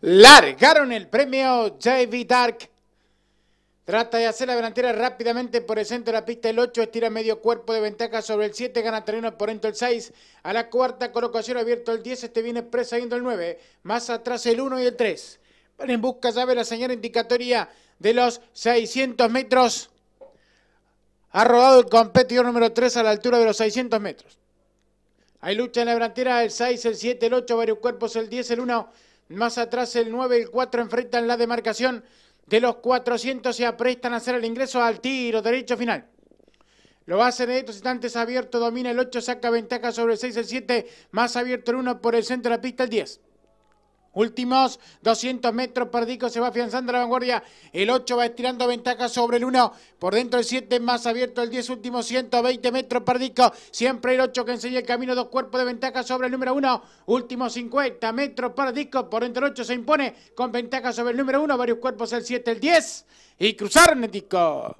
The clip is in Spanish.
largaron el premio JV Dark. Trata de hacer la delantera rápidamente por el centro de la pista el 8, estira medio cuerpo de ventaja sobre el 7, gana terreno por dentro el 6, a la cuarta colocación abierto el 10, este viene presa yendo el 9, más atrás el 1 y el 3. Van en busca, de la señal indicatoria de los 600 metros. Ha rodado el competidor número 3 a la altura de los 600 metros. Hay lucha en la delantera, el 6, el 7, el 8, varios cuerpos, el 10, el 1. Más atrás el 9 y el 4 enfrentan la demarcación de los 400. y aprestan a hacer el ingreso al tiro derecho final. Lo hace de estos instantes abierto, domina el 8, saca ventaja sobre el 6, el 7, más abierto el 1 por el centro de la pista, el 10. Últimos 200 metros, Perdico se va afianzando la vanguardia. El 8 va estirando ventaja sobre el 1. Por dentro el 7 más abierto el 10. Últimos 120 metros, Perdico. Siempre el 8 que enseña el camino. Dos cuerpos de ventaja sobre el número 1. último 50 metros, disco, Por dentro el 8 se impone con ventaja sobre el número 1. Varios cuerpos el 7, el 10. Y cruzar, disco.